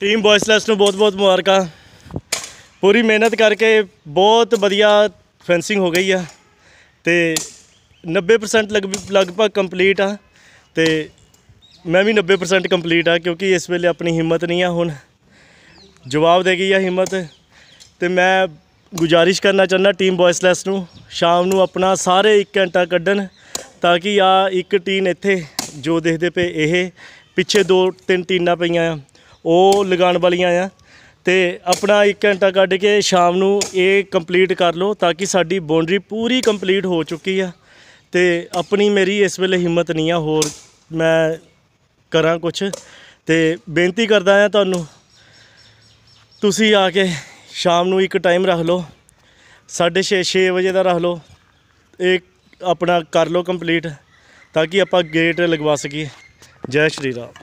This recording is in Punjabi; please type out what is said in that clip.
ਟੀਮ ਬੋਇਸਲੈਸ ਨੂੰ ਬਹੁਤ-ਬਹੁਤ ਮੁਬਾਰਕਾਂ ਪੂਰੀ ਮਿਹਨਤ ਕਰਕੇ ਬਹੁਤ ਵਧੀਆ ਫੈਂਸਿੰਗ ਹੋ ਗਈ ਆ ਤੇ 90% ਲਗਭਗ ਕੰਪਲੀਟ ਆ ਤੇ ਮੈਂ ਵੀ 90% ਕੰਪਲੀਟ ਆ ਕਿਉਂਕਿ ਇਸ ਵੇਲੇ ਆਪਣੀ ਹਿੰਮਤ ਨਹੀਂ ਆ ਹੁਣ ਜਵਾਬ ਦੇ ਗਈ ਆ ਹਿੰਮਤ ਤੇ ਮੈਂ ਗੁਜਾਰਿਸ਼ ਕਰਨਾ ਚਾਹੁੰਦਾ ਟੀਮ ਬੋਇਸਲੈਸ ਨੂੰ ਸ਼ਾਮ ਨੂੰ ਆਪਣਾ ਸਾਰੇ 1 ਘੰਟਾ ਕੱਢਣ ਤਾਂ ਕਿ ਆ ਇੱਕ ਟੀਨ ਇੱਥੇ ਜੋ ਦੇਖਦੇ ਪਏ ਇਹ ਪਿੱਛੇ ਦੋ ਤਿੰਨ ਟੀਨਾਂ ਪਈਆਂ ਆ ਉਹ ਲਗਾਉਣ ਵਾਲੀਆਂ ਆ ਤੇ ਆਪਣਾ 1 ਘੰਟਾ ਕੱਢ ਕੇ ਸ਼ਾਮ ਨੂੰ ਇਹ ਕੰਪਲੀਟ ਕਰ ਲਓ ਤਾਂ ਕਿ ਸਾਡੀ ਬਾਉਂਡਰੀ ਪੂਰੀ ਕੰਪਲੀਟ ਹੋ ਚੁੱਕੀ ਆ ਤੇ ਆਪਣੀ ਮੇਰੀ ਇਸ ਵੇਲੇ ਹਿੰਮਤ ਨਹੀਂ ਆ ਹੋਰ ਮੈਂ ਕਰਾਂ ਕੁਝ ਤੇ ਬੇਨਤੀ ਕਰਦਾ ਆ ਤੁਹਾਨੂੰ ਤੁਸੀਂ ਆ ਕੇ ਸ਼ਾਮ ਨੂੰ ਇੱਕ ਟਾਈਮ ਰੱਖ ਲਓ 6:30 6 ਵਜੇ ਦਾ ਰੱਖ ਲਓ ਇਹ ਆਪਣਾ ਕਰ ਲਓ ਕੰਪਲੀਟ ਤਾਂ ਕਿ ਆਪਾਂ ਗੇਟ ਲਗਵਾ ਸਕੀਏ ਜੈ ਸ਼੍ਰੀ ਰਾਮ